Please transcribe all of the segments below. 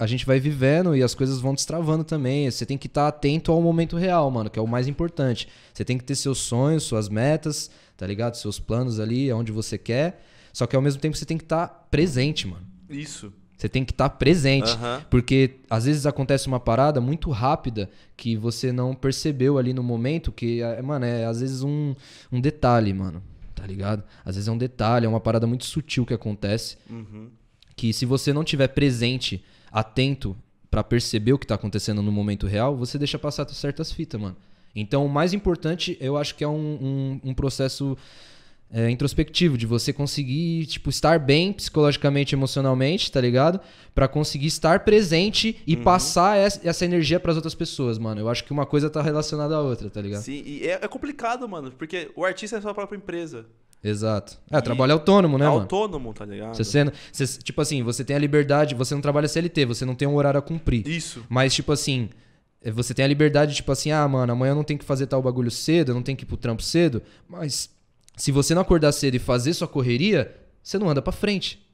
a gente vai vivendo e as coisas vão destravando também. Você tem que estar tá atento ao momento real, mano, que é o mais importante. Você tem que ter seus sonhos, suas metas, tá ligado? Seus planos ali, aonde você quer. Só que ao mesmo tempo você tem que estar tá presente, mano. Isso. Você tem que estar tá presente. Uhum. Porque às vezes acontece uma parada muito rápida que você não percebeu ali no momento, que, é, mano, é às vezes um, um detalhe, mano. Tá ligado? Às vezes é um detalhe, é uma parada muito sutil que acontece. Uhum. Que se você não tiver presente atento para perceber o que tá acontecendo no momento real, você deixa passar certas fitas, mano. Então, o mais importante, eu acho que é um, um, um processo é, introspectivo, de você conseguir, tipo, estar bem psicologicamente, emocionalmente, tá ligado? para conseguir estar presente e uhum. passar essa, energia para as outras pessoas, mano. Eu acho que uma coisa tá relacionada à outra, tá ligado? Sim, e é, é complicado, mano, porque o artista é a sua própria empresa. Exato. É, e trabalho autônomo, né, é mano? Autônomo, tá ligado? Você sendo, você, tipo assim, você tem a liberdade, você não trabalha CLT, você não tem um horário a cumprir. Isso. Mas, tipo assim, é, você tem a liberdade, tipo assim, ah, mano, amanhã eu não tenho que fazer tal bagulho cedo, eu não tenho que ir pro trampo cedo. Mas se você não acordar cedo e fazer sua correria, você não anda pra frente.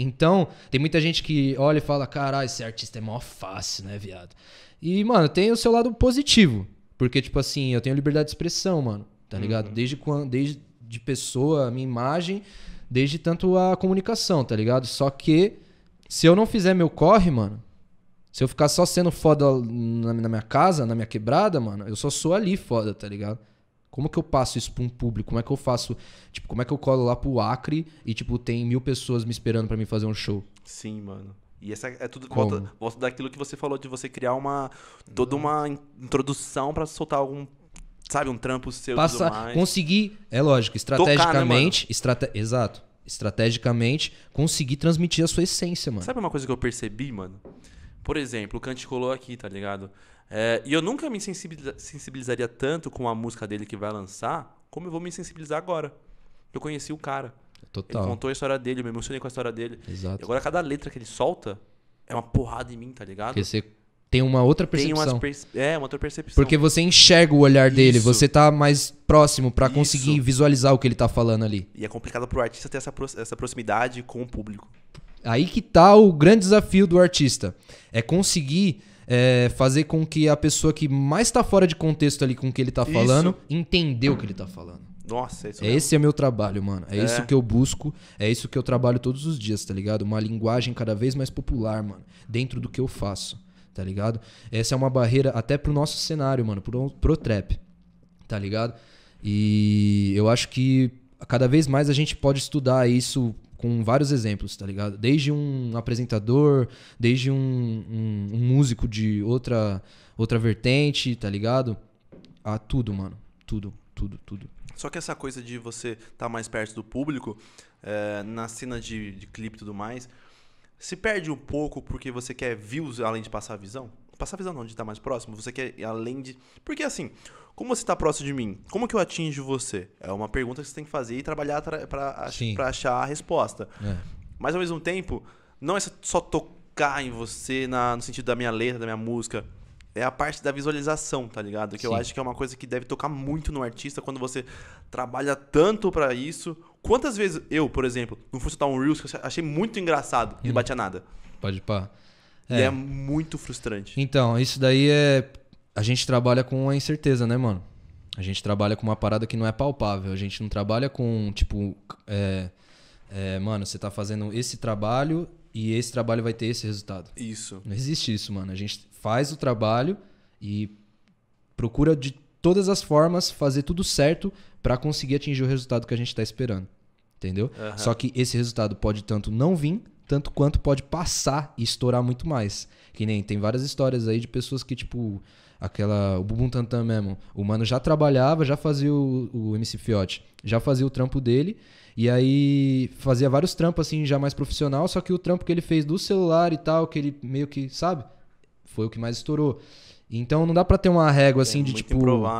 Então, tem muita gente que olha e fala, caralho, esse artista é mó fácil, né, viado? E, mano, tem o seu lado positivo. Porque, tipo assim, eu tenho liberdade de expressão, mano. Tá ligado? Uhum. Desde quando. Desde de pessoa, a minha imagem, desde tanto a comunicação, tá ligado? Só que se eu não fizer meu corre, mano, se eu ficar só sendo foda na, na minha casa, na minha quebrada, mano, eu só sou ali foda, tá ligado? Como que eu passo isso pra um público? Como é que eu faço? Tipo, como é que eu colo lá pro Acre e, tipo, tem mil pessoas me esperando para mim fazer um show? Sim, mano. E essa é tudo volta, volta daquilo que você falou de você criar uma toda uma introdução para soltar algum sabe, um trampo seu Passa, mais. Conseguir, é lógico, estrategicamente. Tocar, né, estrate, exato. Estrategicamente, conseguir transmitir a sua essência, mano. Sabe uma coisa que eu percebi, mano? Por exemplo, o Kant colou aqui, tá ligado? É, e eu nunca me sensibilizaria tanto com a música dele que vai lançar, como eu vou me sensibilizar agora. Eu conheci o cara. Total. Ele contou a história dele, eu me emocionei com a história dele. Exato. E agora cada letra que ele solta é uma porrada em mim, tá ligado? Porque você tem uma outra percepção. Tem É, uma outra percepção. Porque você enxerga o olhar Isso. dele, você tá mais próximo para conseguir Isso. visualizar o que ele tá falando ali. E é complicado pro artista ter essa, pro essa proximidade com o público. Aí que tá o grande desafio do artista. É conseguir é, fazer com que a pessoa que mais tá fora de contexto ali com o que ele tá falando, isso. o que ele tá falando. Nossa, é isso é, mesmo. Esse é meu trabalho, mano. É, é isso que eu busco, é isso que eu trabalho todos os dias, tá ligado? Uma linguagem cada vez mais popular, mano, dentro do que eu faço tá ligado? Essa é uma barreira até pro nosso cenário, mano, pro, pro trap, tá ligado? E eu acho que cada vez mais a gente pode estudar isso com vários exemplos, tá ligado? Desde um apresentador, desde um, um, um músico de outra, outra vertente, tá ligado? A tudo, mano. Tudo, tudo, tudo. Só que essa coisa de você estar tá mais perto do público, é, na cena de, de clipe e tudo mais, se perde um pouco porque você quer views além de passar a visão? Passar a visão não, de estar mais próximo. Você quer além de. Porque assim, como você está próximo de mim? Como que eu atinjo você? É uma pergunta que você tem que fazer e trabalhar para achar a resposta. É. Mas ao mesmo tempo, não é só tocar em você na, no sentido da minha letra, da minha música é a parte da visualização, tá ligado? Que Sim. eu acho que é uma coisa que deve tocar muito no artista quando você trabalha tanto para isso. Quantas vezes eu, por exemplo, não fui soltar um Reels que eu achei muito engraçado hum. não batia nada? Pode pá. É. E é muito frustrante. Então, isso daí é. A gente trabalha com a incerteza, né, mano? A gente trabalha com uma parada que não é palpável. A gente não trabalha com, tipo, é, é, mano, você tá fazendo esse trabalho e esse trabalho vai ter esse resultado. Isso. Não existe isso, mano. A gente faz o trabalho e procura de todas as formas fazer tudo certo para conseguir atingir o resultado que a gente está esperando. Entendeu? Uhum. Só que esse resultado pode tanto não vir, tanto quanto pode passar e estourar muito mais. Que nem tem várias histórias aí de pessoas que, tipo, aquela. O Bubum Tantan mesmo. O mano já trabalhava, já fazia o, o MC Fiote, já fazia o trampo dele. E aí fazia vários trampos, assim, já mais profissional, só que o trampo que ele fez do celular e tal, que ele meio que, sabe? Foi o que mais estourou. Então não dá pra ter uma régua é assim é de tipo.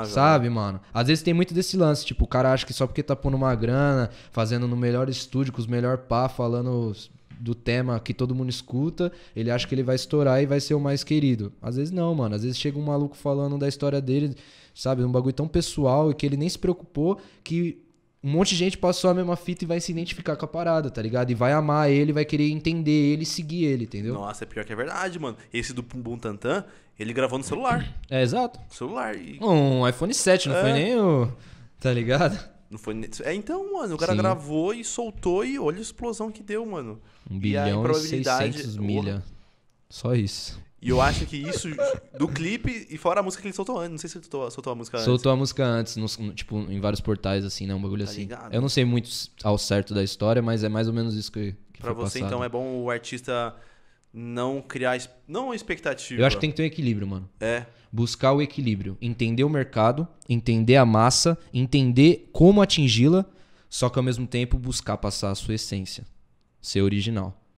Sabe, né? mano? Às vezes tem muito desse lance, tipo, o cara acha que só porque tá pondo uma grana, fazendo no melhor estúdio, com os melhor pá, falando do tema que todo mundo escuta, ele acha que ele vai estourar e vai ser o mais querido. Às vezes não, mano. Às vezes chega um maluco falando da história dele, sabe? Um bagulho tão pessoal e que ele nem se preocupou que um monte de gente passou a mesma fita e vai se identificar com a parada, tá ligado? E vai amar ele, vai querer entender ele e seguir ele, entendeu? Nossa, é pior que é verdade, mano. Esse do Pum Bum Tantan, ele gravou no celular. É, exato. Celular. E... Um iPhone 7, não é. foi nem o... Tá ligado? Não foi... É, então, mano, o cara Sim. gravou e soltou e olha a explosão que deu, mano. Um bilhão e, aí, e 600 milha. Só isso. E eu acho que isso, do clipe, e fora a música que ele soltou antes. Não sei se ele soltou, soltou a música antes. Soltou a música antes, no tipo, em vários portais, assim, né? Um bagulho tá assim. Ligado? Eu não sei muito ao certo da história, mas é mais ou menos isso que, que Pra você, passado. então, é bom o artista não criar... Não expectativa. Eu acho que tem que ter um equilíbrio, mano. É. Buscar o equilíbrio. Entender o mercado, entender a massa, entender como atingi-la, só que ao mesmo tempo buscar passar a sua essência. Ser original.